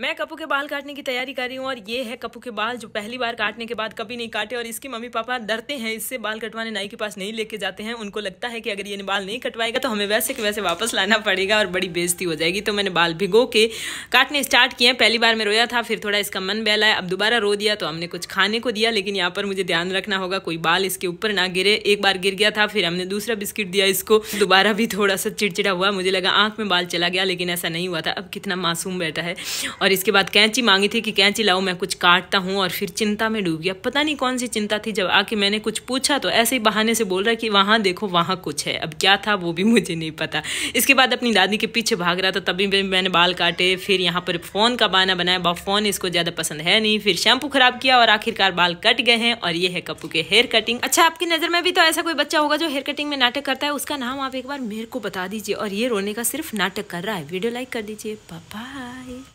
मैं कपू के बाल काटने की तैयारी कर रही हूँ और ये है कपू के बाल जो पहली बार काटने के बाद कभी नहीं काटे और इसके मम्मी पापा डरते हैं इससे बाल कटवाने नाई के पास नहीं लेके जाते हैं उनको लगता है कि अगर ये बाल नहीं कटवाएगा तो हमें वैसे के वैसे वापस लाना पड़ेगा और बड़ी बेजती हो जाएगी तो मैंने बाल भिगो के काटने स्टार्ट किए पहली बार मैं रोया था फिर थोड़ा इसका मन है अब दोबारा रो दिया तो हमने कुछ खाने को दिया लेकिन यहाँ पर मुझे ध्यान रखना होगा कोई बाल इसके ऊपर ना गिरे एक बार गिर गया था फिर हमने दूसरा बिस्किट दिया इसको दोबारा भी थोड़ा सा चिड़चिड़ा हुआ मुझे लगा आँख में बाल चला गया लेकिन ऐसा नहीं हुआ था अब कितना मासूम बैठा है और इसके बाद कैंची मांगी थी कि कैंची लाओ मैं कुछ काटता हूँ और फिर चिंता में डूब गया पता नहीं कौन सी चिंता थी जब आके मैंने कुछ पूछा तो ऐसे ही बहाने से बोल रहा कि वहाँ देखो वहाँ कुछ है अब क्या था वो भी मुझे नहीं पता इसके बाद अपनी दादी के पीछे भाग रहा था तभी मैंने बाल काटे फिर यहाँ पर फ़ोन का बहाना बनाया बा फ़ोन इसको ज़्यादा पसंद है नहीं फिर शैम्पू ख़राब किया और आखिरकार बाल कट गए हैं और ये है कप्पू के हेयर कटिंग अच्छा आपकी नज़र में भी तो ऐसा कोई बच्चा होगा जो हेयर कटिंग में नाटक करता है उसका नाम आप एक बार मेरे को बता दीजिए और ये रोने का सिर्फ नाटक कर रहा है वीडियो लाइक कर दीजिए बाय